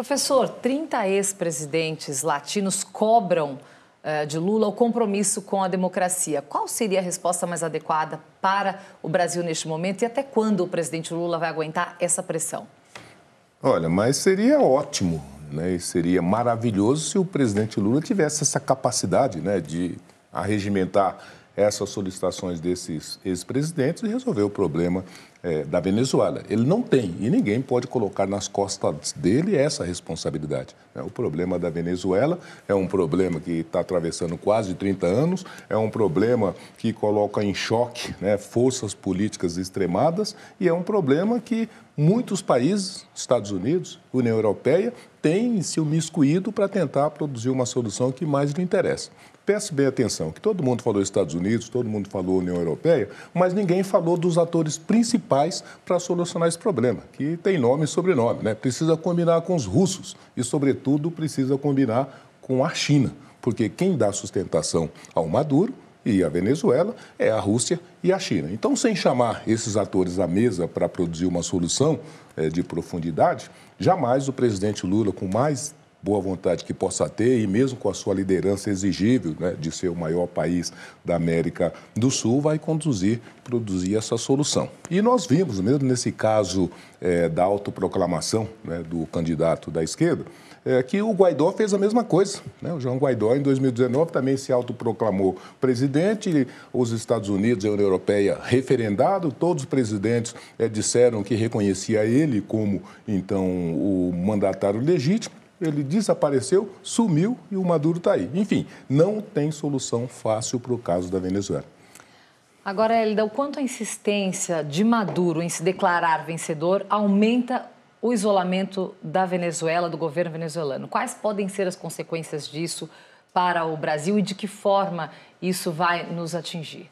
Professor, 30 ex-presidentes latinos cobram eh, de Lula o compromisso com a democracia. Qual seria a resposta mais adequada para o Brasil neste momento e até quando o presidente Lula vai aguentar essa pressão? Olha, mas seria ótimo, né? E seria maravilhoso se o presidente Lula tivesse essa capacidade, né, de arregimentar essas solicitações desses ex-presidentes e resolver o problema é, da Venezuela. Ele não tem e ninguém pode colocar nas costas dele essa responsabilidade. Né? O problema da Venezuela é um problema que está atravessando quase 30 anos, é um problema que coloca em choque né, forças políticas extremadas e é um problema que muitos países, Estados Unidos, União Europeia, têm se miscuído para tentar produzir uma solução que mais lhe interessa preste bem atenção, que todo mundo falou Estados Unidos, todo mundo falou União Europeia, mas ninguém falou dos atores principais para solucionar esse problema, que tem nome e sobrenome, né? Precisa combinar com os russos e, sobretudo, precisa combinar com a China, porque quem dá sustentação ao Maduro e à Venezuela é a Rússia e a China. Então, sem chamar esses atores à mesa para produzir uma solução é, de profundidade, jamais o presidente Lula, com mais boa vontade que possa ter e mesmo com a sua liderança exigível né, de ser o maior país da América do Sul, vai conduzir, produzir essa solução. E nós vimos, mesmo nesse caso é, da autoproclamação né, do candidato da esquerda, é, que o Guaidó fez a mesma coisa. Né? O João Guaidó, em 2019, também se autoproclamou presidente. Os Estados Unidos e a União Europeia referendado, todos os presidentes é, disseram que reconhecia ele como, então, o mandatário legítimo ele desapareceu, sumiu e o Maduro está aí. Enfim, não tem solução fácil para o caso da Venezuela. Agora, Elida, o quanto a insistência de Maduro em se declarar vencedor aumenta o isolamento da Venezuela, do governo venezuelano? Quais podem ser as consequências disso para o Brasil e de que forma isso vai nos atingir?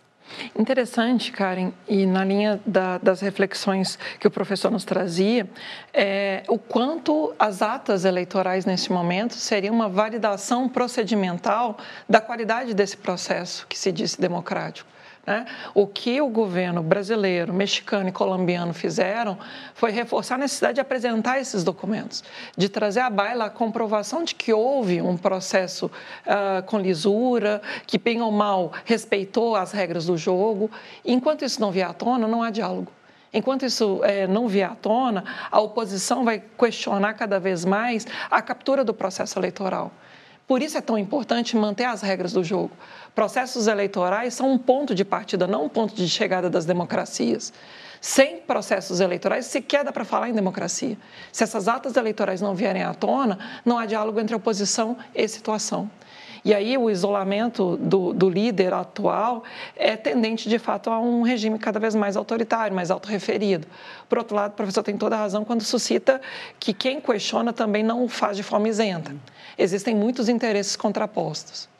Interessante, Karen, e na linha da, das reflexões que o professor nos trazia, é, o quanto as atas eleitorais nesse momento seriam uma validação procedimental da qualidade desse processo que se disse democrático. Né? O que o governo brasileiro, mexicano e colombiano fizeram foi reforçar a necessidade de apresentar esses documentos, de trazer à baila a comprovação de que houve um processo uh, com lisura, que bem ou mal respeitou as regras do jogo. Enquanto isso não vier à tona, não há diálogo. Enquanto isso é, não vier à tona, a oposição vai questionar cada vez mais a captura do processo eleitoral. Por isso é tão importante manter as regras do jogo. Processos eleitorais são um ponto de partida, não um ponto de chegada das democracias. Sem processos eleitorais, sequer dá para falar em democracia. Se essas atas eleitorais não vierem à tona, não há diálogo entre oposição e situação. E aí o isolamento do, do líder atual é tendente, de fato, a um regime cada vez mais autoritário, mais autorreferido. Por outro lado, o professor tem toda a razão quando suscita que quem questiona também não o faz de forma isenta. Existem muitos interesses contrapostos.